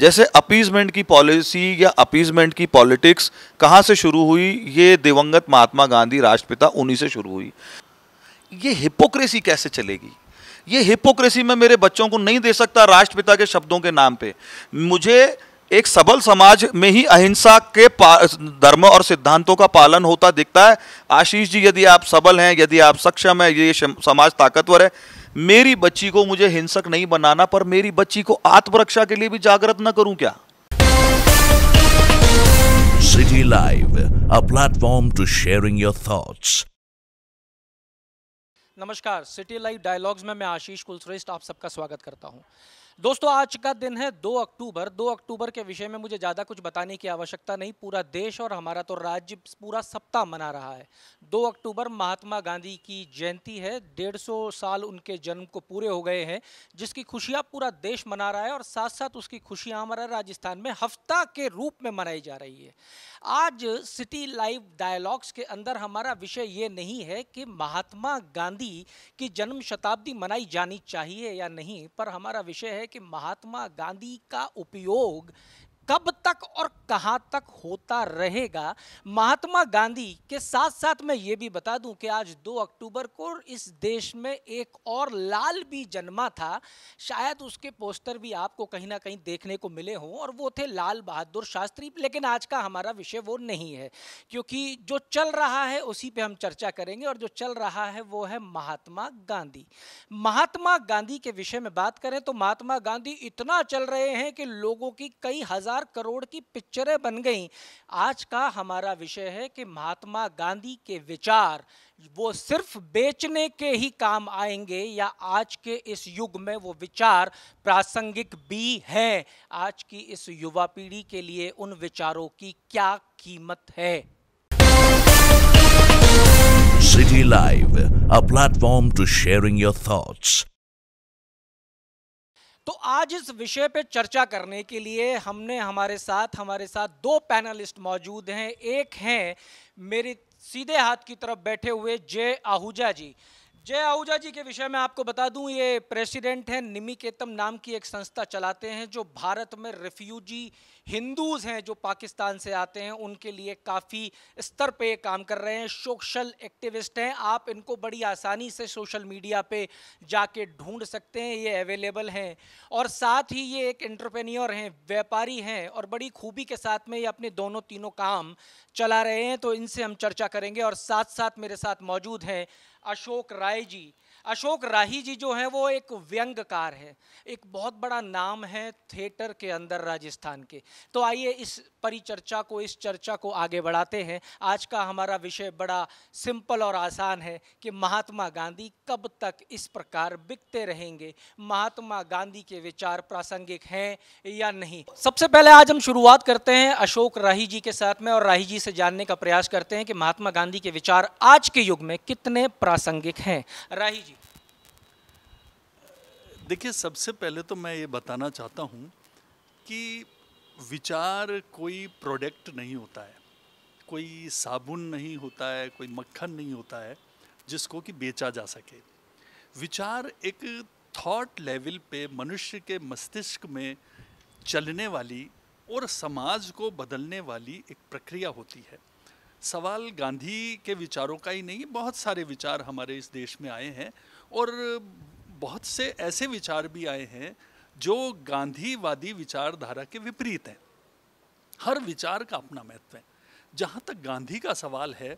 जैसे अपीजमेंट की पॉलिसी या अपीजमेंट की पॉलिटिक्स कहाँ से शुरू हुई ये दिवंगत महात्मा गांधी राष्ट्रपिता उन्हीं से शुरू हुई ये हिपोक्रेसी कैसे चलेगी ये हिपोक्रेसी मैं मेरे बच्चों को नहीं दे सकता राष्ट्रपिता के शब्दों के नाम पे मुझे एक सबल समाज में ही अहिंसा के धर्म और सिद्धांतों का पालन होता दिखता है आशीष जी यदि आप सबल हैं यदि आप सक्षम हैं ये समाज ताकतवर है मेरी बच्ची को मुझे हिंसक नहीं बनाना पर मेरी बच्ची को आत्मरक्षा के लिए भी जागृत न करूं क्या City Live a platform to sharing your thoughts नमस्कार सिटी लाइव डायलॉग्स में मैं आशीष कुलश्रेष्ठ आप सबका स्वागत करता हूं दोस्तों आज का दिन है 2 अक्टूबर 2 अक्टूबर के विषय में मुझे ज़्यादा कुछ बताने की आवश्यकता नहीं पूरा देश और हमारा तो राज्य पूरा सप्ताह मना रहा है 2 अक्टूबर महात्मा गांधी की जयंती है डेढ़ सौ साल उनके जन्म को पूरे हो गए हैं जिसकी खुशियाँ पूरा देश मना रहा है और साथ साथ उसकी खुशियाँ हमारा राजस्थान में हफ्ता के रूप में मनाई जा रही है आज सिटी लाइव डायलॉग्स के अंदर हमारा विषय ये नहीं है कि महात्मा गांधी की जन्म शताब्दी मनाई जानी चाहिए या नहीं पर हमारा विषय है कि महात्मा गांधी का उपयोग कब तक और कहां तक होता रहेगा महात्मा गांधी के साथ साथ मैं ये भी बता दूं कि आज 2 अक्टूबर को इस देश में एक और लाल भी जन्मा था शायद उसके पोस्टर भी आपको कहीं ना कहीं देखने को मिले हों और वो थे लाल बहादुर शास्त्री लेकिन आज का हमारा विषय वो नहीं है क्योंकि जो चल रहा है उसी पर हम चर्चा करेंगे और जो चल रहा है वो है महात्मा गांधी महात्मा गांधी के विषय में बात करें तो महात्मा गांधी इतना चल रहे हैं कि लोगों की कई हजार हजार करोड़ की पिक्चरें बन गई आज का हमारा विषय है कि महात्मा गांधी के विचार वो सिर्फ बेचने के ही काम आएंगे या आज के इस युग में वो विचार प्रासंगिक भी हैं आज की इस युवा पीढ़ी के लिए उन विचारों की क्या कीमत है City Live, a platform to sharing your thoughts. तो आज इस विषय पर चर्चा करने के लिए हमने हमारे साथ हमारे साथ दो पैनलिस्ट मौजूद हैं एक हैं मेरे सीधे हाथ की तरफ बैठे हुए जय आहूजा जी जय आहूजा जी के विषय में आपको बता दूं ये प्रेसिडेंट हैं निमिकेतम नाम की एक संस्था चलाते हैं जो भारत में रेफ्यूजी हिंदूज़ हैं जो पाकिस्तान से आते हैं उनके लिए काफ़ी स्तर पे काम कर रहे हैं सोशल एक्टिविस्ट हैं आप इनको बड़ी आसानी से सोशल मीडिया पे जाके ढूंढ सकते हैं ये अवेलेबल हैं और साथ ही ये एक एंटरप्रेन्योर हैं व्यापारी हैं और बड़ी खूबी के साथ में ये अपने दोनों तीनों काम चला रहे हैं तो इनसे हम चर्चा करेंगे और साथ साथ मेरे साथ मौजूद हैं अशोक राय जी अशोक राही जी जो हैं वो एक व्यंगकार हैं एक बहुत बड़ा नाम है थिएटर के अंदर राजस्थान के तो आइए इस परिचर्चा को इस चर्चा को आगे बढ़ाते हैं आज का हमारा विषय बड़ा सिंपल और आसान है कि महात्मा गांधी कब तक इस प्रकार बिकते रहेंगे महात्मा गांधी के विचार प्रासंगिक हैं या नहीं सबसे पहले आज हम शुरुआत करते हैं अशोक राही जी के साथ में और राही जी से जानने का प्रयास करते हैं कि महात्मा गांधी के विचार आज के युग में कितने प्रासंगिक हैं राही जी देखिए सबसे पहले तो मैं ये बताना चाहता हूँ कि विचार कोई प्रोडक्ट नहीं होता है कोई साबुन नहीं होता है कोई मक्खन नहीं होता है जिसको कि बेचा जा सके विचार एक थॉट लेवल पे मनुष्य के मस्तिष्क में चलने वाली और समाज को बदलने वाली एक प्रक्रिया होती है सवाल गांधी के विचारों का ही नहीं बहुत सारे विचार हमारे इस देश में आए हैं और बहुत से ऐसे विचार भी आए हैं जो गांधीवादी विचारधारा के विपरीत हैं हर विचार का अपना महत्व है जहाँ तक गांधी का सवाल है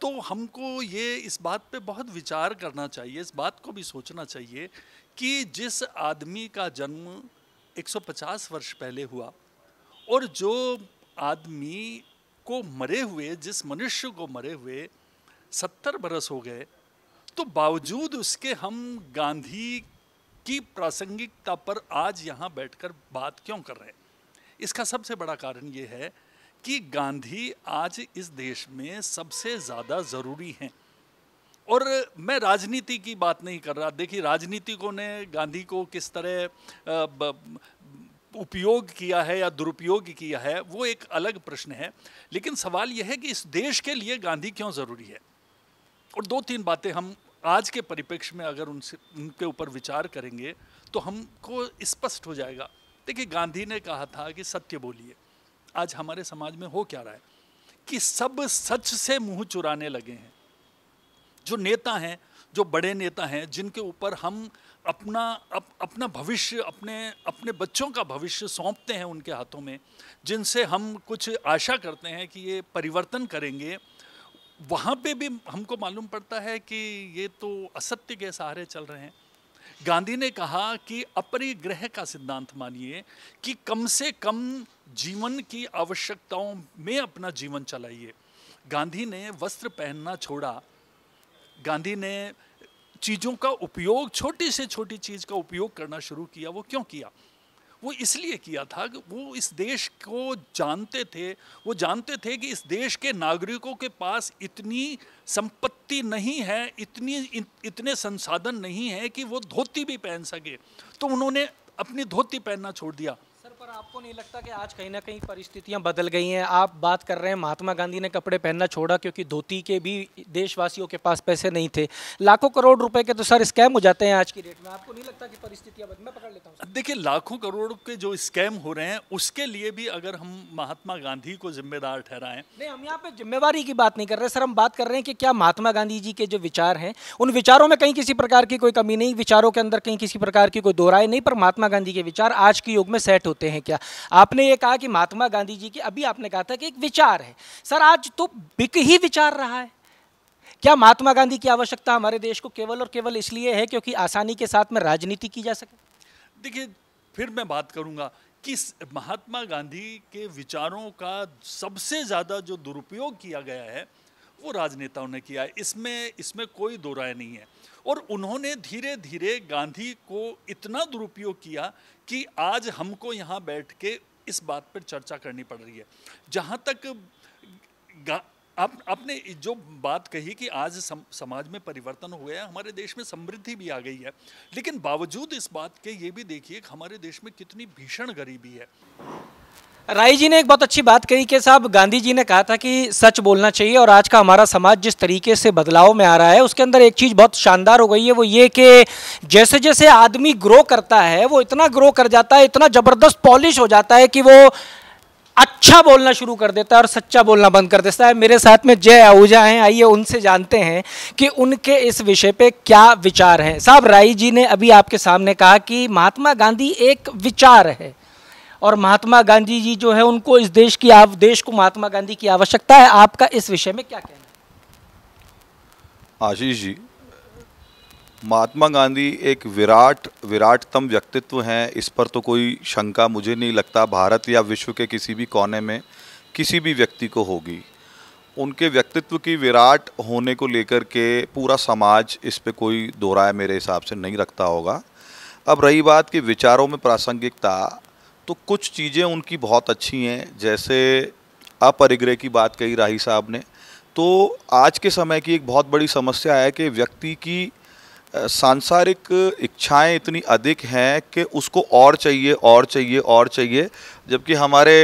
तो हमको ये इस बात पे बहुत विचार करना चाहिए इस बात को भी सोचना चाहिए कि जिस आदमी का जन्म 150 वर्ष पहले हुआ और जो आदमी को मरे हुए जिस मनुष्य को मरे हुए सत्तर बरस हो गए तो बावजूद उसके हम गांधी की प्रासंगिकता पर आज यहाँ बैठकर बात क्यों कर रहे हैं इसका सबसे बड़ा कारण ये है कि गांधी आज इस देश में सबसे ज़्यादा ज़रूरी हैं और मैं राजनीति की बात नहीं कर रहा देखिए राजनीतिकों ने गांधी को किस तरह उपयोग किया है या दुरुपयोग किया है वो एक अलग प्रश्न है लेकिन सवाल यह है कि इस देश के लिए गांधी क्यों ज़रूरी है और दो तीन बातें हम आज के परिप्रेक्ष्य में अगर उनसे उनके ऊपर विचार करेंगे तो हमको स्पष्ट हो जाएगा देखिए गांधी ने कहा था कि सत्य बोलिए आज हमारे समाज में हो क्या रहा है कि सब सच से मुंह चुराने लगे हैं जो नेता हैं जो बड़े नेता हैं जिनके ऊपर हम अपना अप, अपना भविष्य अपने अपने बच्चों का भविष्य सौंपते हैं उनके हाथों में जिनसे हम कुछ आशा करते हैं कि ये परिवर्तन करेंगे वहाँ पे भी हमको मालूम पड़ता है कि ये तो असत्य के सहारे चल रहे हैं गांधी ने कहा कि अपने ग्रह का सिद्धांत मानिए कि कम से कम जीवन की आवश्यकताओं में अपना जीवन चलाइए गांधी ने वस्त्र पहनना छोड़ा गांधी ने चीज़ों का उपयोग छोटी से छोटी चीज़ का उपयोग करना शुरू किया वो क्यों किया वो इसलिए किया था कि वो इस देश को जानते थे वो जानते थे कि इस देश के नागरिकों के पास इतनी संपत्ति नहीं है इतनी इतने संसाधन नहीं है कि वो धोती भी पहन सके तो उन्होंने अपनी धोती पहनना छोड़ दिया पर आपको नहीं लगता कि आज कहीं ना कहीं परिस्थितियां बदल गई हैं आप बात कर रहे हैं महात्मा गांधी ने कपड़े पहनना छोड़ा क्योंकि धोती के भी देशवासियों के पास पैसे नहीं थे लाखों करोड़ रुपए के तो सर स्कैम हो जाते हैं आज की डेट में आपको नहीं लगता कि परिस्थितियां बदल मैं पकड़ लेता हूँ देखिए लाखों करोड़ के जो स्कैम हो रहे हैं उसके लिए भी अगर हम महात्मा गांधी को जिम्मेदार ठहराएं नहीं हम यहाँ पे जिम्मेवारी की बात नहीं कर रहे सर हम बात कर रहे हैं कि क्या महात्मा गांधी जी के जो विचार हैं उन विचारों में कहीं किसी प्रकार की कोई कमी नहीं विचारों के अंदर कहीं किसी प्रकार की कोई दोहराए नहीं पर महात्मा गांधी के विचार आज के युग में सेट होते हैं हैं क्या आपने ये कहा कि महात्मा गांधी जी की अभी आपने कहा था कि एक विचार है सर आज तो बिक ही विचार रहा है क्या महात्मा गांधी की आवश्यकता हमारे देश को केवल और केवल इसलिए है क्योंकि आसानी के साथ में राजनीति की जा सके देखिए फिर मैं बात करूंगा कि महात्मा गांधी के विचारों का सबसे ज़्यादा जो दुरुपयोग किया गया है वो राजनेताओं ने किया है इसमें इसमें कोई दो राय नहीं है और उन्होंने धीरे धीरे गांधी को इतना दुरुपयोग किया कि आज हमको यहाँ बैठ के इस बात पर चर्चा करनी पड़ रही है जहाँ तक आप आपने जो बात कही कि आज सम, समाज में परिवर्तन हुए हैं हमारे देश में समृद्धि भी आ गई है लेकिन बावजूद इस बात के ये भी देखिए कि हमारे देश में कितनी भीषण गरीबी है राय जी ने एक बहुत अच्छी बात कही कि साहब गांधी जी ने कहा था कि सच बोलना चाहिए और आज का हमारा समाज जिस तरीके से बदलाव में आ रहा है उसके अंदर एक चीज़ बहुत शानदार हो गई है वो ये कि जैसे जैसे आदमी ग्रो करता है वो इतना ग्रो कर जाता है इतना ज़बरदस्त पॉलिश हो जाता है कि वो अच्छा बोलना शुरू कर देता है और सच्चा बोलना बंद कर देता है मेरे साथ में जय आहूजा हैं आइए उनसे जानते हैं कि उनके इस विषय पे क्या विचार हैं साहब राय जी ने अभी आपके सामने कहा कि महात्मा गांधी एक विचार है और महात्मा गांधी जी जो है उनको इस देश की आप देश को महात्मा गांधी की आवश्यकता है आपका इस विषय में क्या कहना है आशीष जी महात्मा गांधी एक विराट विराटतम व्यक्तित्व हैं इस पर तो कोई शंका मुझे नहीं लगता भारत या विश्व के किसी भी कोने में किसी भी व्यक्ति को होगी उनके व्यक्तित्व की विराट होने को लेकर के पूरा समाज इस पर कोई दोराय मेरे हिसाब से नहीं रखता होगा अब रही बात कि विचारों में प्रासंगिकता तो कुछ चीज़ें उनकी बहुत अच्छी हैं जैसे अपरिग्रह की बात कही राही साहब ने तो आज के समय की एक बहुत बड़ी समस्या है कि व्यक्ति की सांसारिक इच्छाएं इतनी अधिक हैं कि उसको और चाहिए और चाहिए और चाहिए जबकि हमारे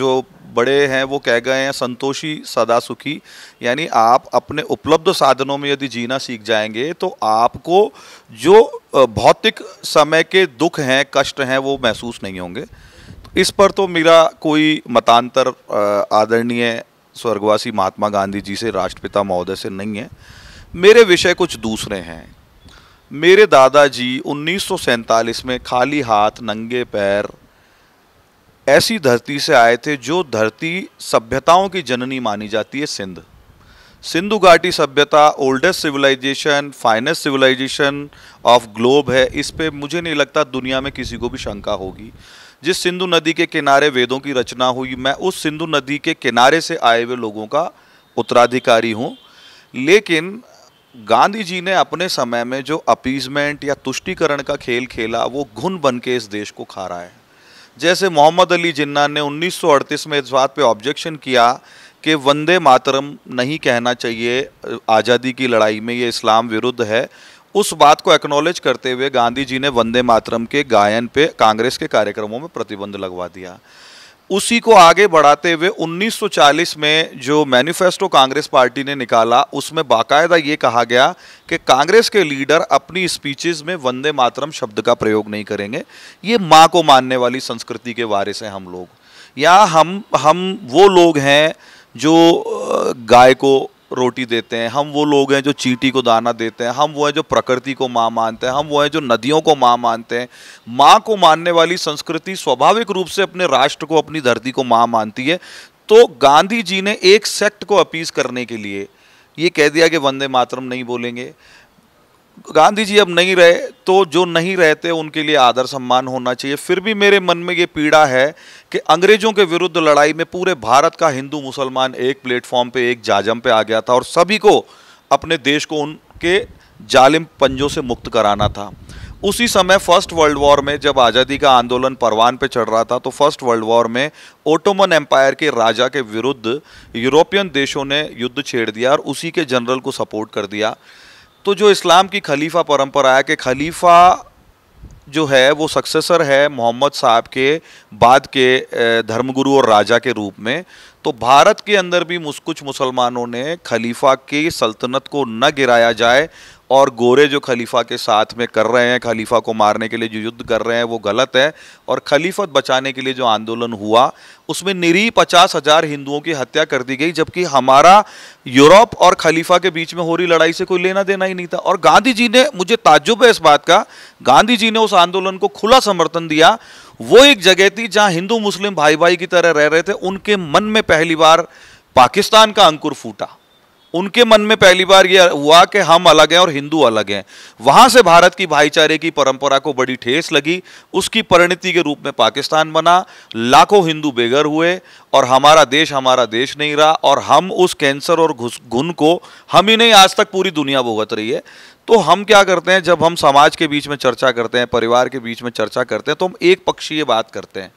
जो बड़े हैं वो कह गए हैं संतोषी सदा सुखी यानी आप अपने उपलब्ध साधनों में यदि जीना सीख जाएंगे तो आपको जो भौतिक समय के दुख हैं कष्ट हैं वो महसूस नहीं होंगे तो इस पर तो मेरा कोई मतांतर आदरणीय स्वर्गवासी महात्मा गांधी जी से राष्ट्रपिता महोदय से नहीं है मेरे विषय कुछ दूसरे हैं मेरे दादाजी उन्नीस में खाली हाथ नंगे पैर ऐसी धरती से आए थे जो धरती सभ्यताओं की जननी मानी जाती है सिंध सिंधु घाटी सभ्यता oldest civilisation finest civilisation of globe है इस पर मुझे नहीं लगता दुनिया में किसी को भी शंका होगी जिस सिंधु नदी के किनारे वेदों की रचना हुई मैं उस सिंधु नदी के किनारे से आए हुए लोगों का उत्तराधिकारी हूँ लेकिन गांधी जी ने अपने समय में जो अपीजमेंट या तुष्टिकरण का खेल खेला वो घुन बन के इस देश को खा रहा है जैसे मोहम्मद अली जिन्ना ने 1938 में इस बात पे ऑब्जेक्शन किया कि वंदे मातरम नहीं कहना चाहिए आज़ादी की लड़ाई में ये इस्लाम विरुद्ध है उस बात को एक्नॉलेज करते हुए गांधी जी ने वंदे मातरम के गायन पे कांग्रेस के कार्यक्रमों में प्रतिबंध लगवा दिया उसी को आगे बढ़ाते हुए 1940 में जो मैनिफेस्टो कांग्रेस पार्टी ने निकाला उसमें बाकायदा ये कहा गया कि कांग्रेस के लीडर अपनी स्पीचेस में वंदे मातरम शब्द का प्रयोग नहीं करेंगे ये माँ को मानने वाली संस्कृति के वारिस हैं हम लोग या हम हम वो लोग हैं जो गाय को रोटी देते हैं हम वो लोग हैं जो चीटी को दाना देते हैं हम वो हैं जो प्रकृति को माँ मानते हैं हम वो हैं जो नदियों को माँ मानते हैं माँ को मानने वाली संस्कृति स्वाभाविक रूप से अपने राष्ट्र को अपनी धरती को माँ मानती है तो गांधी जी ने एक सेक्ट को अपीज करने के लिए ये कह दिया कि वंदे मातरम नहीं बोलेंगे गांधी जी अब नहीं रहे तो जो नहीं रहते उनके लिए आदर सम्मान होना चाहिए फिर भी मेरे मन में ये पीड़ा है कि अंग्रेजों के विरुद्ध लड़ाई में पूरे भारत का हिंदू मुसलमान एक प्लेटफॉर्म पे एक जाजम पे आ गया था और सभी को अपने देश को उनके जालिम पंजों से मुक्त कराना था उसी समय फर्स्ट वर्ल्ड वॉर में जब आज़ादी का आंदोलन परवान पे चढ़ रहा था तो फर्स्ट वर्ल्ड वॉर में ओटोमन एम्पायर के राजा के विरुद्ध यूरोपियन देशों ने युद्ध छेड़ दिया और उसी के जनरल को सपोर्ट कर दिया तो जो इस्लाम की खलीफा परंपरा है कि खलीफा जो है वो सक्सेसर है मोहम्मद साहब के बाद के धर्मगुरु और राजा के रूप में तो भारत के अंदर भी कुछ मुसलमानों ने खलीफा की सल्तनत को न गिराया जाए और गोरे जो खलीफा के साथ में कर रहे हैं खलीफा को मारने के लिए जो युद्ध कर रहे हैं वो गलत है और खलीफत बचाने के लिए जो आंदोलन हुआ उसमें निरी पचास हज़ार हिंदुओं की हत्या कर दी गई जबकि हमारा यूरोप और खलीफा के बीच में हो रही लड़ाई से कोई लेना देना ही नहीं था और गांधी जी ने मुझे ताजुब है इस बात का गांधी जी ने उस आंदोलन को खुला समर्थन दिया वो एक जगह थी जहाँ हिंदू मुस्लिम भाई भाई की तरह रह रहे थे उनके मन में पहली बार पाकिस्तान का अंकुर फूटा उनके मन में पहली बार यह हुआ कि हम अलग हैं और हिंदू अलग हैं वहां से भारत की भाईचारे की परंपरा को बड़ी ठेस लगी उसकी परिणति के रूप में पाकिस्तान बना लाखों हिंदू बेघर हुए और हमारा देश हमारा देश नहीं रहा और हम उस कैंसर और घुस घुन को हम ही नहीं आज तक पूरी दुनिया भुगत रही है तो हम क्या करते हैं जब हम समाज के बीच में चर्चा करते हैं परिवार के बीच में चर्चा करते हैं तो हम एक पक्षीय बात करते हैं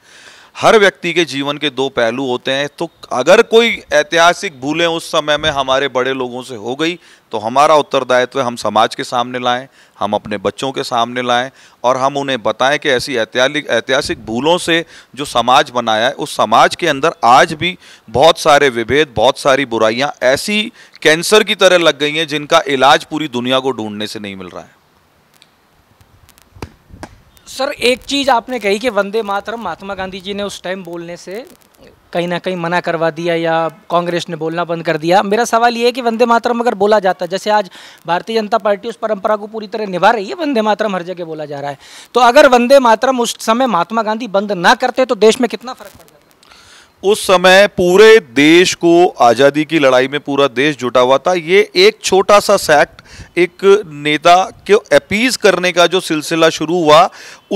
हर व्यक्ति के जीवन के दो पहलू होते हैं तो अगर कोई ऐतिहासिक भूलें उस समय में हमारे बड़े लोगों से हो गई तो हमारा उत्तरदायित्व हम समाज के सामने लाएं हम अपने बच्चों के सामने लाएं और हम उन्हें बताएं कि ऐसी ऐतिहासिक ऐतिहासिक भूलों से जो समाज बनाया है उस समाज के अंदर आज भी बहुत सारे विभेद बहुत सारी बुराइयाँ ऐसी कैंसर की तरह लग गई हैं जिनका इलाज पूरी दुनिया को ढूंढने से नहीं मिल रहा है सर एक चीज़ आपने कही कि वंदे मातरम महात्मा गांधी जी ने उस टाइम बोलने से कहीं ना कहीं मना करवा दिया या कांग्रेस ने बोलना बंद कर दिया मेरा सवाल ये है कि वंदे मातरम अगर बोला जाता जैसे आज भारतीय जनता पार्टी उस परंपरा को पूरी तरह निभा रही है वंदे मातरम हर जगह बोला जा रहा है तो अगर वंदे मातरम उस समय महात्मा गांधी बंद ना करते तो देश में कितना फर्क पड़ जाता उस समय पूरे देश को आज़ादी की लड़ाई में पूरा देश जुटा हुआ था ये एक छोटा सा सैक्ट एक नेता को अपीज करने का जो सिलसिला शुरू हुआ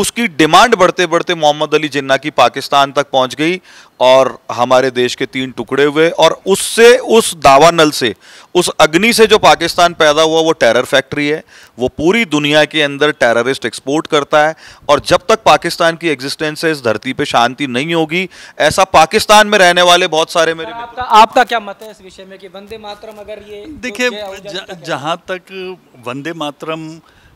उसकी डिमांड बढ़ते बढ़ते मोहम्मद अली जिन्ना की पाकिस्तान तक पहुंच गई और हमारे देश के तीन टुकड़े हुए और उससे उस दावा नल से उस अग्नि से जो पाकिस्तान पैदा हुआ वो टेरर फैक्ट्री है वो पूरी दुनिया के अंदर टेररिस्ट एक्सपोर्ट करता है और जब तक पाकिस्तान की एग्जिस्टेंस है इस धरती पे शांति नहीं होगी ऐसा पाकिस्तान में रहने वाले बहुत सारे मेरे आपका, आपका क्या मत है इस विषय में कि वंदे मातरम अगर ये देखिए जहाँ तक वंदे मातरम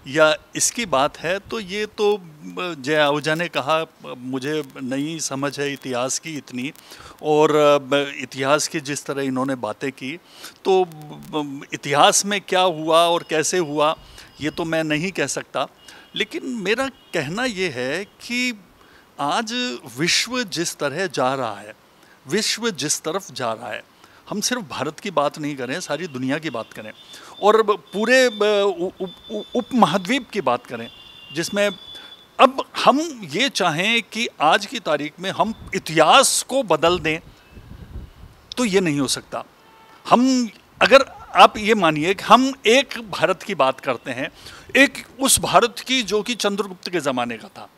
या इसकी बात है तो ये तो जय आहूजा ने कहा मुझे नहीं समझ है इतिहास की इतनी और इतिहास की जिस तरह इन्होंने बातें की तो इतिहास में क्या हुआ और कैसे हुआ ये तो मैं नहीं कह सकता लेकिन मेरा कहना ये है कि आज विश्व जिस तरह जा रहा है विश्व जिस तरफ जा रहा है हम सिर्फ भारत की बात नहीं करें सारी दुनिया की बात करें और पूरे उप महाद्वीप की बात करें जिसमें अब हम ये चाहें कि आज की तारीख में हम इतिहास को बदल दें तो ये नहीं हो सकता हम अगर आप ये मानिए कि हम एक भारत की बात करते हैं एक उस भारत की जो कि चंद्रगुप्त के ज़माने का था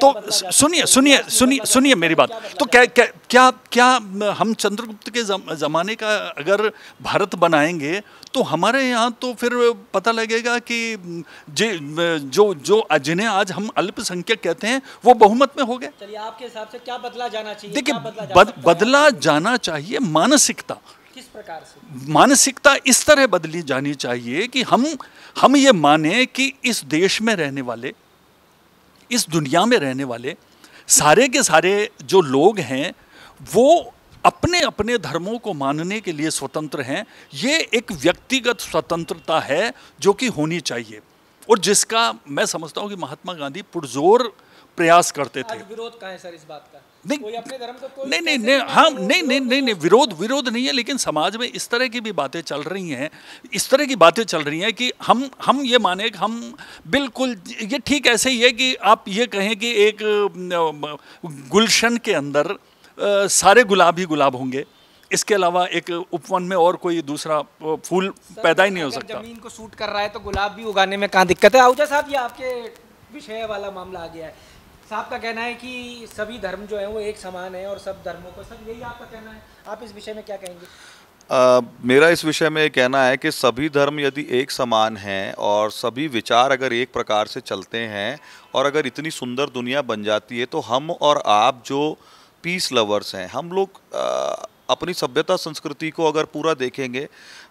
तो सुनिए सुनिए सुनिए सुनिए मेरी बात तो क्या क्या क्या, क्या हम चंद्रगुप्त के ज़माने का अगर भारत बनाएंगे तो हमारे यहाँ तो फिर पता लगेगा कि जे जो जो जिन्हें आज हम अल्पसंख्यक कहते हैं वो बहुमत में हो गए चलिए आपके हिसाब से क्या बदला जाना चाहिए देखिए बद, बदला जाना चाहिए मानसिकता मानसिकता इस तरह बदली जानी चाहिए कि हम हम ये माने कि इस देश में रहने वाले इस दुनिया में रहने वाले सारे के सारे जो लोग हैं वो अपने अपने धर्मों को मानने के लिए स्वतंत्र हैं ये एक व्यक्तिगत स्वतंत्रता है जो कि होनी चाहिए और जिसका मैं समझता हूँ कि महात्मा गांधी पुरजोर प्रयास करते थे विरोध का है सर इस बात का नहीं कोई अपने धर्म को कोई नहीं नहीं नहीं हाँ नहीं नहीं नहीं नहीं विरोध विरोध नहीं है लेकिन समाज में इस तरह की भी बातें चल रही हैं इस तरह की बातें चल रही हैं कि हम हम ये माने कि हम बिल्कुल ये ठीक ऐसे ही है कि आप ये कहें कि एक गुलशन के अंदर सारे गुलाब ही गुलाब होंगे इसके अलावा एक उपवन में और कोई दूसरा फूल पैदा ही नहीं हो सकता जमीन को सूट कर रहा है तो गुलाब भी उगाने में कहाँ दिक्कत है आहूजा साहब ये आपके विषय वाला मामला आ गया है साहब का कहना है कि सभी धर्म जो है वो एक समान है और सब धर्मों को सब यही आपका कहना है आप इस विषय में क्या कहेंगे Uh, मेरा इस विषय में कहना है कि सभी धर्म यदि एक समान हैं और सभी विचार अगर एक प्रकार से चलते हैं और अगर इतनी सुंदर दुनिया बन जाती है तो हम और आप जो पीस लवर्स हैं हम लोग uh, अपनी सभ्यता संस्कृति को अगर पूरा देखेंगे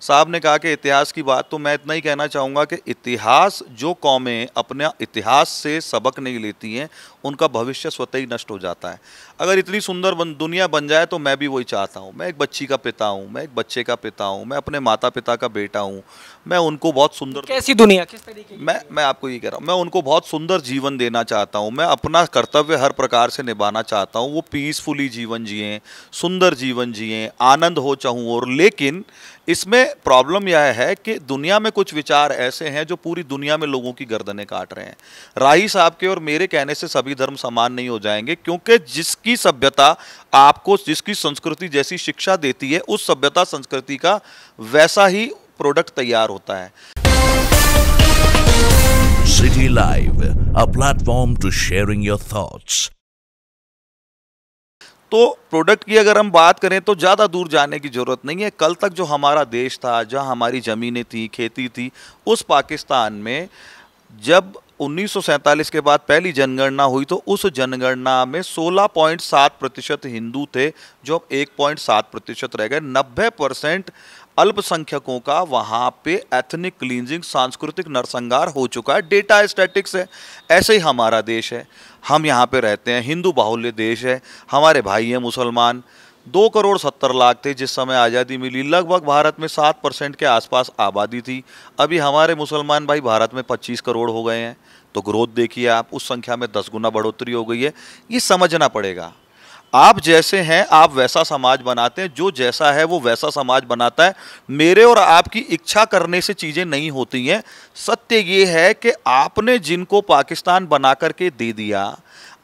साहब ने कहा कि इतिहास की बात तो मैं इतना ही कहना चाहूँगा कि इतिहास जो कौमें अपने इतिहास से सबक नहीं लेती हैं उनका भविष्य स्वतः ही नष्ट हो जाता है अगर इतनी सुंदर बन, दुनिया बन जाए तो मैं भी वही चाहता हूँ मैं एक बच्ची का पिता हूँ मैं एक बच्चे का पिता हूँ मैं अपने माता पिता का बेटा हूँ मैं उनको बहुत सुंदर कैसी दुनिया किस तरीके मैं मैं आपको ये कह रहा हूँ मैं उनको बहुत सुंदर जीवन देना चाहता हूँ मैं अपना कर्तव्य हर प्रकार से निभाना चाहता हूँ वो पीसफुली जीवन जिए सुंदर जीवन जिए आनंद हो चाहूँ और लेकिन इसमें प्रॉब्लम यह है कि दुनिया में कुछ विचार ऐसे हैं जो पूरी दुनिया में लोगों की गर्दनें काट रहे हैं राही साहब के और मेरे कहने से सभी धर्म समान नहीं हो जाएंगे क्योंकि जिसकी सभ्यता आपको जिसकी संस्कृति जैसी शिक्षा देती है उस सभ्यता संस्कृति का वैसा ही प्रोडक्ट तैयार होता है City Live a platform to sharing your thoughts तो प्रोडक्ट की अगर हम बात करें तो ज़्यादा दूर जाने की ज़रूरत नहीं है कल तक जो हमारा देश था जहाँ हमारी ज़मीनें थी खेती थी उस पाकिस्तान में जब उन्नीस के बाद पहली जनगणना हुई तो उस जनगणना में 16.7 प्रतिशत हिंदू थे जो अब 1.7 प्रतिशत रह गए 90 परसेंट अल्पसंख्यकों का वहाँ पे एथनिक क्लींजिंग सांस्कृतिक नरसंहार हो चुका है डेटा स्टैटिक्स है ऐसे ही हमारा देश है हम यहाँ पे रहते हैं हिंदू बाहुल्य देश है हमारे भाई हैं मुसलमान दो करोड़ सत्तर लाख थे जिस समय आज़ादी मिली लगभग भारत में सात परसेंट के आसपास आबादी थी अभी हमारे मुसलमान भाई भारत में पच्चीस करोड़ हो गए हैं तो ग्रोथ देखिए आप उस संख्या में दस गुना बढ़ोतरी हो गई है ये समझना पड़ेगा आप जैसे हैं आप वैसा समाज बनाते हैं जो जैसा है वो वैसा समाज बनाता है मेरे और आपकी इच्छा करने से चीज़ें नहीं होती हैं सत्य ये है कि आपने जिनको पाकिस्तान बना करके दे दिया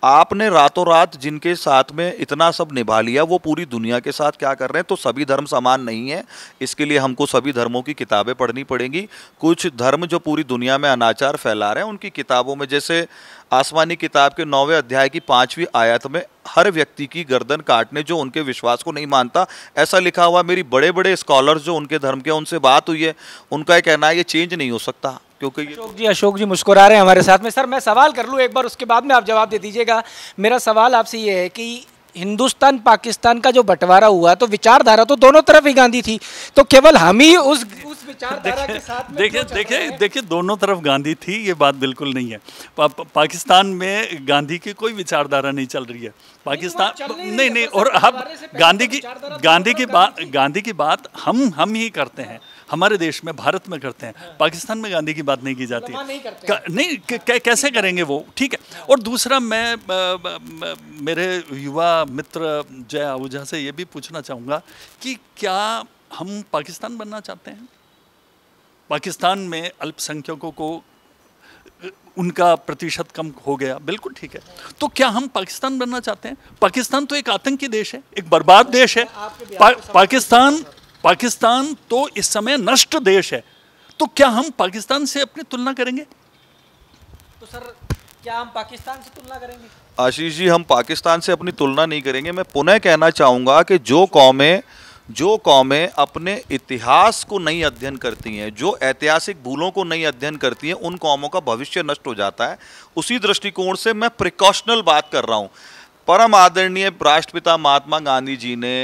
आपने रातों रात जिनके साथ में इतना सब निभा लिया वो पूरी दुनिया के साथ क्या कर रहे हैं तो सभी धर्म समान नहीं है इसके लिए हमको सभी धर्मों की किताबें पढ़नी पड़ेंगी कुछ धर्म जो पूरी दुनिया में अनाचार फैला रहे हैं उनकी किताबों में जैसे आसमानी किताब के नौवें अध्याय की पाँचवीं आयत में हर व्यक्ति की गर्दन काटने जो उनके विश्वास को नहीं मानता ऐसा लिखा हुआ मेरी बड़े बड़े स्कॉलर्स जो उनके धर्म के उनसे बात हुई है उनका यह कहना है ये चेंज नहीं हो सकता क्योंकि अशोक जी अशोक जी मुस्कुरा रहे हैं हमारे साथ में सर मैं सवाल कर लूँ एक बार उसके बाद में आप जवाब दे दीजिएगा मेरा सवाल आपसे ये है कि हिंदुस्तान पाकिस्तान का जो बंटवारा हुआ तो विचारधारा तो दोनों तरफ ही गांधी थी तो केवल हम ही उस उस विचारधारा के साथ देखिए देखिए देखिए दोनों तरफ गांधी थी ये बात बिल्कुल नहीं है पा, पाकिस्तान में गांधी की कोई विचारधारा नहीं चल रही है पाकिस्तान नहीं नहीं, नहीं तो और अब गांधी तो की तो गांधी की बात गांधी की बात हम हम ही करते हैं हमारे देश में भारत में करते हैं हाँ। पाकिस्तान में गांधी की बात नहीं की जाती नहीं, करते नहीं कै, कैसे करेंगे वो ठीक है हाँ। और दूसरा मैं मेरे युवा मित्र जय आहूजा से ये भी पूछना चाहूँगा कि क्या हम पाकिस्तान बनना चाहते हैं पाकिस्तान में अल्पसंख्यकों को उनका प्रतिशत कम हो गया बिल्कुल ठीक है तो क्या हम पाकिस्तान बनना चाहते हैं पाकिस्तान तो एक आतंकी देश है एक बर्बाद देश है पा, पाकिस्तान पाकिस्तान तो इस समय नष्ट देश है तो क्या हम पाकिस्तान से अपनी तुलना करेंगे तो सर क्या हम पाकिस्तान से तुलना करेंगे आशीष जी हम पाकिस्तान से अपनी तुलना नहीं करेंगे मैं पुनः कहना चाहूँगा कि जो कौमें जो कौमें अपने इतिहास को नहीं अध्ययन करती हैं जो ऐतिहासिक भूलों को नहीं अध्ययन करती हैं उन कौमों का भविष्य नष्ट हो जाता है उसी दृष्टिकोण से मैं प्रिकॉशनल बात कर रहा हूँ परम आदरणीय राष्ट्रपिता महात्मा गांधी जी ने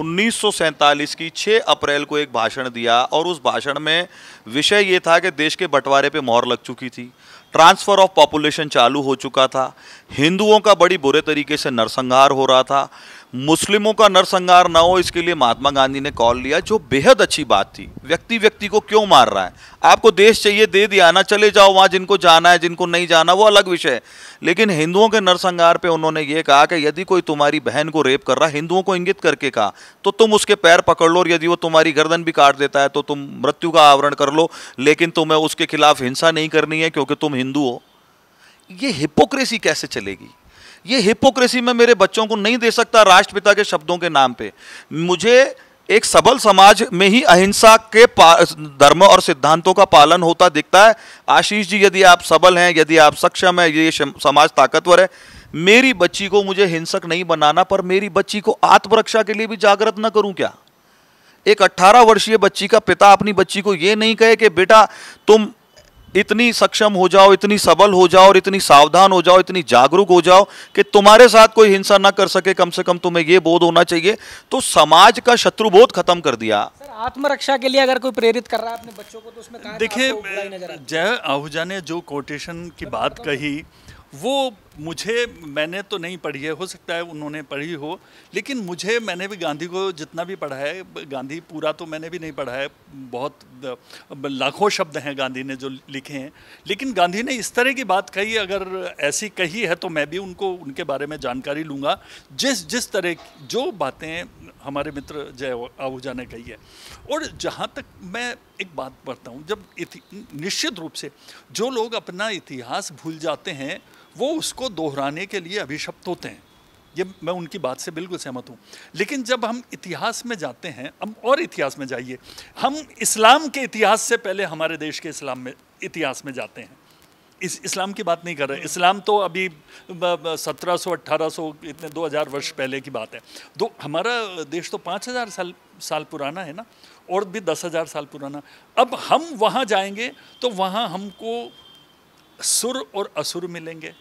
उन्नीस की 6 अप्रैल को एक भाषण दिया और उस भाषण में विषय ये था कि देश के बंटवारे पे मोहर लग चुकी थी ट्रांसफ़र ऑफ पॉपुलेशन चालू हो चुका था हिंदुओं का बड़ी बुरे तरीके से नरसंहार हो रहा था मुस्लिमों का नरसंहार ना हो इसके लिए महात्मा गांधी ने कॉल लिया जो बेहद अच्छी बात थी व्यक्ति व्यक्ति को क्यों मार रहा है आपको देश चाहिए दे दिया ना चले जाओ वहाँ जिनको जाना है जिनको नहीं जाना वो अलग विषय है लेकिन हिंदुओं के नरसंहार पे उन्होंने ये कहा कि यदि कोई तुम्हारी बहन को रेप कर रहा है हिंदुओं को इंगित करके कहा तो तुम उसके पैर पकड़ लो और यदि वो तुम्हारी गर्दन भी काट देता है तो तुम मृत्यु का आवरण कर लो लेकिन तुम्हें उसके खिलाफ हिंसा नहीं करनी है क्योंकि तुम हिंदू हो ये हिपोक्रेसी कैसे चलेगी ये हिपोक्रेसी में मेरे बच्चों को नहीं दे सकता राष्ट्रपिता के शब्दों के नाम पे मुझे एक सबल समाज में ही अहिंसा के धर्म और सिद्धांतों का पालन होता दिखता है आशीष जी यदि आप सबल हैं यदि आप सक्षम हैं ये समाज ताकतवर है मेरी बच्ची को मुझे हिंसक नहीं बनाना पर मेरी बच्ची को आत्मरक्षा के लिए भी जागृत ना करूं क्या एक 18 वर्षीय बच्ची का पिता अपनी बच्ची को ये नहीं कहे कि बेटा तुम इतनी सक्षम हो जाओ इतनी सबल हो जाओ और इतनी सावधान हो जाओ इतनी जागरूक हो जाओ कि तुम्हारे साथ कोई हिंसा ना कर सके कम से कम तुम्हें ये बोध होना चाहिए तो समाज का शत्रु बोध खत्म कर दिया आत्मरक्षा के लिए अगर कोई प्रेरित कर रहा है अपने बच्चों को तो उसमें देखिए जय आहूजा ने जो कोटेशन की बात कही वो मुझे मैंने तो नहीं पढ़ी है हो सकता है उन्होंने पढ़ी हो लेकिन मुझे मैंने भी गांधी को जितना भी पढ़ा है गांधी पूरा तो मैंने भी नहीं पढ़ा है बहुत लाखों शब्द हैं गांधी ने जो लिखे हैं लेकिन गांधी ने इस तरह की बात कही अगर ऐसी कही है तो मैं भी उनको उनके बारे में जानकारी लूँगा जिस जिस तरह जो बातें हमारे मित्र जय आहूजा ने कही है और जहाँ तक मैं एक बात पढ़ता हूँ जब निश्चित रूप से जो लोग अपना इतिहास भूल जाते हैं वो उसको दोहराने के लिए अभिशप्त होते हैं ये मैं उनकी बात से बिल्कुल सहमत हूँ लेकिन जब हम इतिहास में जाते हैं हम और इतिहास में जाइए हम इस्लाम के इतिहास से पहले हमारे देश के इस्लाम में इतिहास में जाते हैं इस इस्लाम की बात नहीं कर रहे इस्लाम तो अभी 1700 1800 इतने 2000 वर्ष पहले की बात है तो हमारा देश तो 5000 साल साल पुराना है ना और भी हज़ार साल पुराना अब हम वहाँ जाएंगे तो वहाँ हमको सुर और असुर मिलेंगे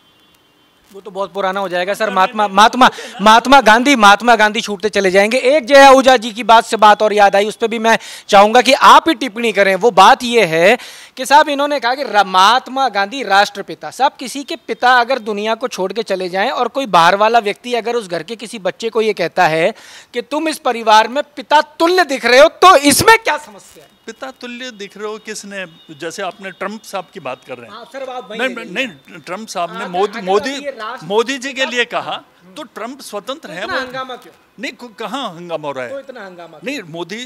वो तो बहुत पुराना हो जाएगा सर महात्मा महात्मा महात्मा गांधी महात्मा गांधी छूटते चले जाएंगे एक जया आहूजा जी की बात से बात और याद आई उस पर भी मैं चाहूंगा कि आप ही टिप्पणी करें वो बात यह है कि साहब इन्होंने कहा कि महात्मा गांधी राष्ट्रपिता साहब किसी के पिता अगर दुनिया को छोड़ के चले जाएं और कोई बाहर वाला व्यक्ति अगर उस घर के किसी बच्चे को ये कहता है कि तुम इस परिवार में पिता तुल्य दिख रहे हो तो इसमें क्या समस्या है पिता तुल्य दिख रहे हो किसने जैसे आपने ट्रंप साहब की बात कर रहे हैं हाँ, सर आप नहीं नहीं ट्रंप साहब ने हाँ, तो मोदी मोदी मोदी जी के लिए कहा हम्म। तो ट्रंप स्वतंत्र तो है हंगामा क्यों नहीं कहाँ हंगामा हो रहा है तो इतना हंगामा नहीं मोदी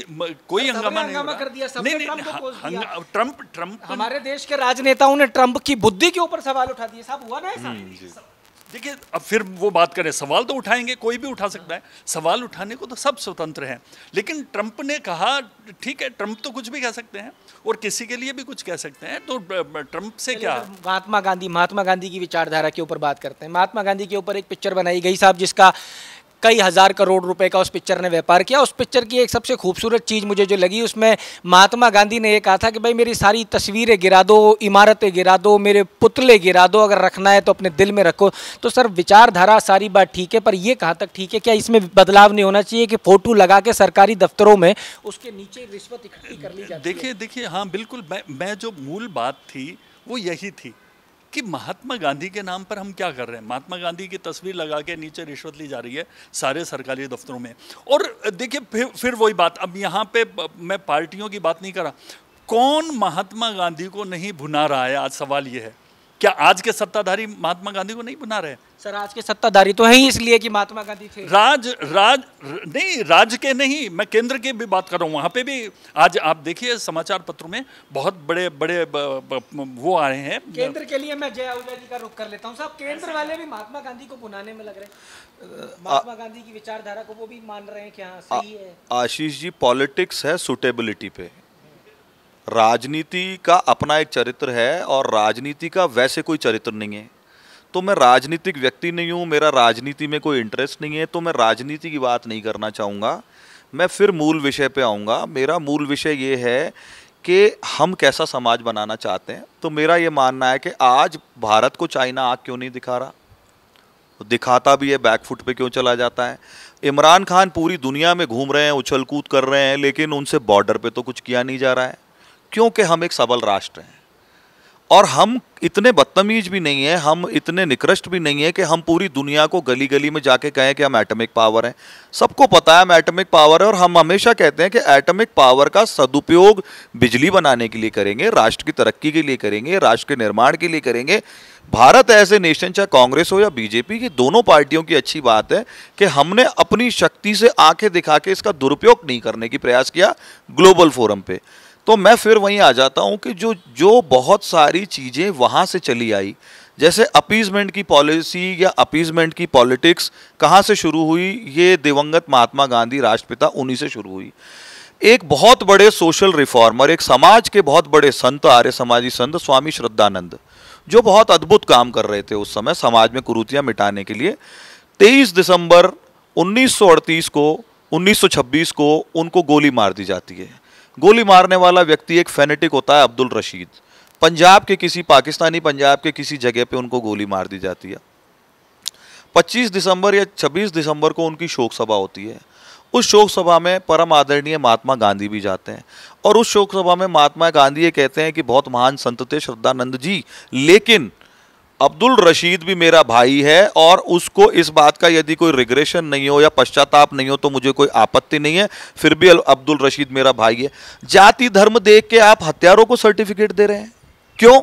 कोई हंगामा नहीं हंगामा कर दिया नहीं, नहीं ट्रंप ट्रंप हमारे देश के राजनेताओं ने ट्रंप की बुद्धि के ऊपर सवाल उठा दिए साहब हुआ ना ऐसा हम्म, देखिए अब फिर वो बात करें सवाल तो उठाएंगे कोई भी उठा सकता है सवाल उठाने को तो सब स्वतंत्र हैं लेकिन ट्रंप ने कहा ठीक है ट्रंप तो कुछ भी कह सकते हैं और किसी के लिए भी कुछ कह सकते हैं तो ट्रंप से क्या महात्मा गांधी महात्मा गांधी की विचारधारा के ऊपर बात करते हैं महात्मा गांधी के ऊपर एक पिक्चर बनाई गई साहब जिसका कई हज़ार करोड़ रुपए का उस पिक्चर ने व्यापार किया उस पिक्चर की एक सबसे खूबसूरत चीज़ मुझे जो लगी उसमें महात्मा गांधी ने यह कहा था कि भाई मेरी सारी तस्वीरें गिरा दो इमारतें गिरा दो मेरे पुतले गिरा दो अगर रखना है तो अपने दिल में रखो तो सर विचारधारा सारी बात ठीक है पर यह कहाँ तक ठीक है क्या इसमें बदलाव नहीं होना चाहिए कि फ़ोटो लगा के सरकारी दफ्तरों में उसके नीचे रिश्वत इकट्ठी कर ली जाए देखिए देखिए हाँ बिल्कुल मैं जो मूल बात थी वो यही थी कि महात्मा गांधी के नाम पर हम क्या कर रहे हैं महात्मा गांधी की तस्वीर लगा के नीचे रिश्वत ली जा रही है सारे सरकारी दफ्तरों में और देखिए फिर फिर वही बात अब यहाँ पे मैं पार्टियों की बात नहीं कर रहा कौन महात्मा गांधी को नहीं भुना रहा है आज सवाल ये है क्या आज के सत्ताधारी महात्मा गांधी को नहीं बना रहे सर आज के सत्ताधारी तो है ही इसलिए कि महात्मा गांधी थे राज राज नहीं राज्य के नहीं मैं केंद्र की के भी बात कर रहा हूँ वहाँ पे भी आज आप देखिए समाचार पत्र में बहुत बड़े बड़े ब, ब, ब, वो आ रहे हैं केंद्र के लिए मैं जया उदय जी का रुख कर लेता हूँ सर केंद्र वाले भी महात्मा गांधी को बुनाने में लग रहे महात्मा गांधी की विचारधारा को वो भी मान रहे हैं कि हाँ सही है आशीष जी पॉलिटिक्स है सुटेबिलिटी पे राजनीति का अपना एक चरित्र है और राजनीति का वैसे कोई चरित्र नहीं है तो मैं राजनीतिक व्यक्ति नहीं हूँ मेरा राजनीति में कोई इंटरेस्ट नहीं है तो मैं राजनीति की बात नहीं करना चाहूँगा मैं फिर मूल विषय पे आऊँगा मेरा मूल विषय ये है कि हम कैसा समाज बनाना चाहते हैं तो मेरा ये मानना है कि आज भारत को चाइना आग क्यों नहीं दिखा रहा दिखाता भी है बैकफुट पे क्यों चला जाता है इमरान खान पूरी दुनिया में घूम रहे हैं उछल कूद कर रहे हैं लेकिन उनसे बॉर्डर पे तो कुछ किया नहीं जा रहा है क्योंकि हम एक सबल राष्ट्र हैं और हम इतने बदतमीज भी नहीं हैं हम इतने निकृष्ट भी नहीं हैं कि हम पूरी दुनिया को गली गली में जाके कहें कि हम एटमिक पावर हैं सबको पता है हम एटमिक पावर है और हम हमेशा कहते हैं कि एटमिक पावर का सदुपयोग बिजली बनाने के लिए करेंगे राष्ट्र की तरक्की के लिए करेंगे राष्ट्र के निर्माण के लिए करेंगे भारत ऐसे नेशन चाहे कांग्रेस हो या बीजेपी की दोनों पार्टियों की अच्छी बात है कि हमने अपनी शक्ति से आंखें दिखा के इसका दुरुपयोग नहीं करने की प्रयास किया ग्लोबल फोरम पर तो मैं फिर वहीं आ जाता हूँ कि जो जो बहुत सारी चीज़ें वहाँ से चली आई जैसे अपीजमेंट की पॉलिसी या अपीजमेंट की पॉलिटिक्स कहाँ से शुरू हुई ये दिवंगत महात्मा गांधी राष्ट्रपिता उन्हीं से शुरू हुई एक बहुत बड़े सोशल रिफॉर्मर एक समाज के बहुत बड़े संत आर्य समाजी संत स्वामी श्रद्धानंद जो बहुत अद्भुत काम कर रहे थे उस समय समाज में कुरूतियाँ मिटाने के लिए तेईस दिसंबर उन्नीस को 1926 को उनको गोली मार दी जाती है गोली मारने वाला व्यक्ति एक फैनेटिक होता है अब्दुल रशीद पंजाब के किसी पाकिस्तानी पंजाब के किसी जगह पे उनको गोली मार दी जाती है 25 दिसंबर या 26 दिसंबर को उनकी शोक सभा होती है उस शोक सभा में परम आदरणीय महात्मा गांधी भी जाते हैं और उस शोक सभा में महात्मा गांधी ये कहते हैं कि बहुत महान संत थे श्रद्धानंद जी लेकिन अब्दुल रशीद भी मेरा भाई है और उसको इस बात का यदि कोई रिग्रेशन नहीं हो या पश्चाताप नहीं हो तो मुझे कोई आपत्ति नहीं है फिर भी अब्दुल रशीद मेरा भाई है जाति धर्म देख के आप हत्यारों को सर्टिफिकेट दे रहे हैं क्यों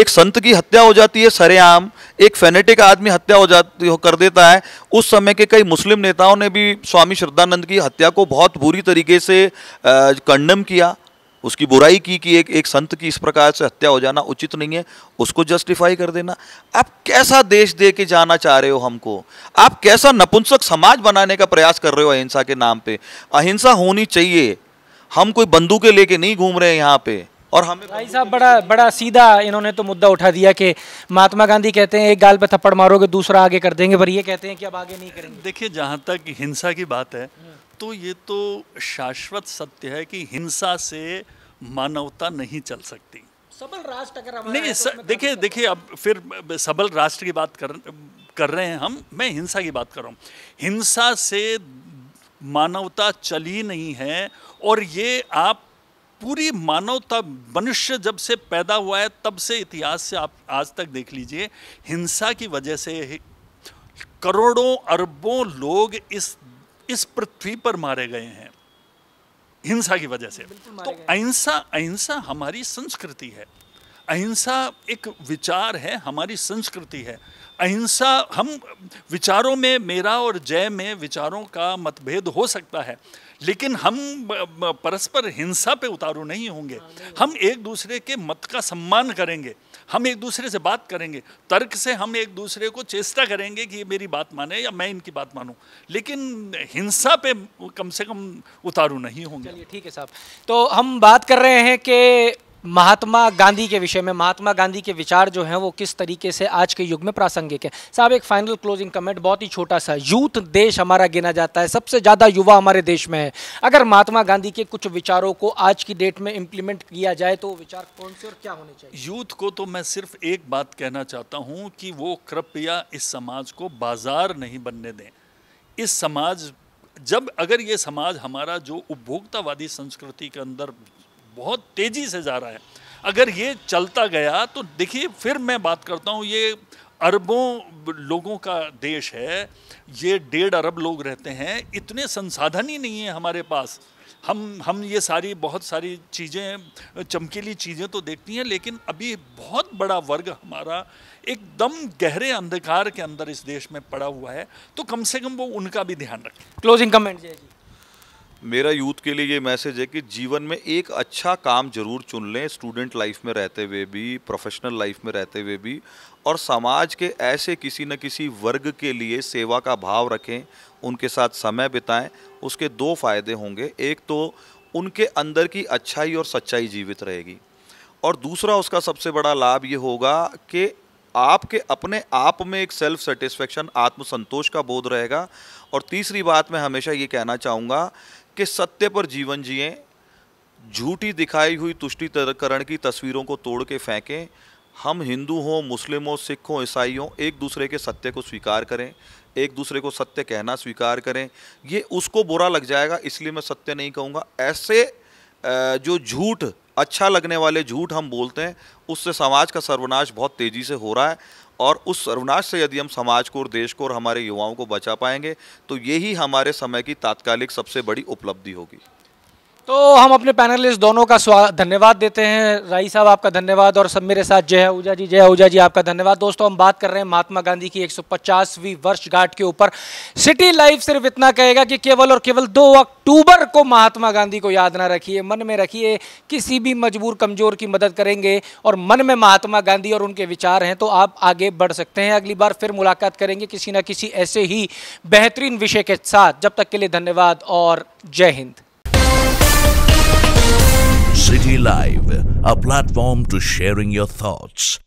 एक संत की हत्या हो जाती है सरेआम एक फेनेटिक आदमी हत्या हो जाती हो कर देता है उस समय के कई मुस्लिम नेताओं ने भी स्वामी श्रद्धानंद की हत्या को बहुत बुरी तरीके से कंडम किया उसकी बुराई की कि एक एक संत की इस प्रकार से हत्या हो जाना उचित नहीं है उसको जस्टिफाई कर देना आप कैसा देश दे के जाना चाह रहे हो हमको आप कैसा नपुंसक समाज बनाने का प्रयास कर रहे हो अहिंसा के नाम पे अहिंसा होनी चाहिए हम कोई बंदूकें लेके नहीं घूम रहे हैं यहाँ पे और हमें भाई साहब बड़ा बड़ा सीधा इन्होंने तो मुद्दा उठा दिया कि महात्मा गांधी कहते हैं एक गाल पे थप्पड़ मारोगे दूसरा आगे कर देंगे पर ये कहते हैं कि अब आगे नहीं करेंगे देखिए जहाँ तक हिंसा की बात है हम्म। तो ये तो शाश्वत सत्य है कि हिंसा से मानवता नहीं चल सकती सबल राष्ट्र अगर नहीं तो देखिए अब फिर सबल राष्ट्र की बात कर कर रहे हैं हम मैं हिंसा की बात कर रहा हूँ हिंसा से मानवता चली नहीं है और ये आप पूरी मानवता मनुष्य जब से पैदा हुआ है तब से इतिहास से आप आज तक देख लीजिए हिंसा की वजह से करोड़ों अरबों लोग इस इस पृथ्वी पर मारे गए हैं हिंसा की वजह से तो अहिंसा अहिंसा हमारी संस्कृति है अहिंसा एक विचार है हमारी संस्कृति है अहिंसा हम विचारों में मेरा और जय में विचारों का मतभेद हो सकता है लेकिन हम परस्पर हिंसा पे उतारू नहीं होंगे हम एक दूसरे के मत का सम्मान करेंगे हम एक दूसरे से बात करेंगे तर्क से हम एक दूसरे को चेष्टा करेंगे कि ये मेरी बात माने या मैं इनकी बात मानूं लेकिन हिंसा पे कम से कम उतारू नहीं होंगे ठीक है साहब तो हम बात कर रहे हैं कि महात्मा गांधी के विषय में महात्मा गांधी के विचार जो हैं वो किस तरीके से आज के युग में प्रासंगिक है साहब एक फाइनल क्लोजिंग कमेंट बहुत ही छोटा सा यूथ देश हमारा गिना जाता है सबसे ज़्यादा युवा हमारे देश में है अगर महात्मा गांधी के कुछ विचारों को आज की डेट में इम्प्लीमेंट किया जाए तो विचार कौन से और क्या होने चाहिए यूथ को तो मैं सिर्फ एक बात कहना चाहता हूँ कि वो कृपया इस समाज को बाजार नहीं बनने दें इस समाज जब अगर ये समाज हमारा जो उपभोक्तावादी संस्कृति के अंदर बहुत तेज़ी से जा रहा है अगर ये चलता गया तो देखिए फिर मैं बात करता हूँ ये अरबों लोगों का देश है ये डेढ़ अरब लोग रहते हैं इतने संसाधन ही नहीं है हमारे पास हम हम ये सारी बहुत सारी चीज़ें चमकीली चीज़ें तो देखती हैं लेकिन अभी बहुत बड़ा वर्ग हमारा एकदम गहरे अंधकार के अंदर इस देश में पड़ा हुआ है तो कम से कम वो उनका भी ध्यान रखें क्लोजिंग कमेंट मेरा यूथ के लिए ये मैसेज है कि जीवन में एक अच्छा काम जरूर चुन लें स्टूडेंट लाइफ में रहते हुए भी प्रोफेशनल लाइफ में रहते हुए भी और समाज के ऐसे किसी न किसी वर्ग के लिए सेवा का भाव रखें उनके साथ समय बिताएं उसके दो फायदे होंगे एक तो उनके अंदर की अच्छाई और सच्चाई जीवित रहेगी और दूसरा उसका सबसे बड़ा लाभ ये होगा कि आपके अपने आप में एक सेल्फ सेटिस्फेक्शन आत्मसंतोष का बोध रहेगा और तीसरी बात मैं हमेशा ये कहना चाहूँगा कि सत्य पर जीवन जिए झूठी दिखाई हुई तुष्टिकरण की तस्वीरों को तोड़ के फेंकें हम हिंदू हों मुस्लिम हों सिख हों ईसाई हों एक दूसरे के सत्य को स्वीकार करें एक दूसरे को सत्य कहना स्वीकार करें ये उसको बुरा लग जाएगा इसलिए मैं सत्य नहीं कहूँगा ऐसे जो झूठ अच्छा लगने वाले झूठ हम बोलते हैं उससे समाज का सर्वनाश बहुत तेज़ी से हो रहा है और उस सर्वनाश से यदि हम समाज को और देश को और हमारे युवाओं को बचा पाएंगे तो यही हमारे समय की तात्कालिक सबसे बड़ी उपलब्धि होगी तो हम अपने पैनलिस्ट दोनों का धन्यवाद देते हैं राई साहब आपका धन्यवाद और सब मेरे साथ जय ऊजा जी जय ऊजा जी आपका धन्यवाद दोस्तों हम बात कर रहे हैं महात्मा गांधी की 150वीं वर्षगांठ के ऊपर सिटी लाइफ सिर्फ इतना कहेगा कि केवल और केवल दो अक्टूबर को महात्मा गांधी को याद ना रखिए मन में रखिए किसी भी मजबूर कमजोर की मदद करेंगे और मन में महात्मा गांधी और उनके विचार हैं तो आप आगे बढ़ सकते हैं अगली बार फिर मुलाकात करेंगे किसी न किसी ऐसे ही बेहतरीन विषय के साथ जब तक के लिए धन्यवाद और जय Hind City Live, a platform to sharing your thoughts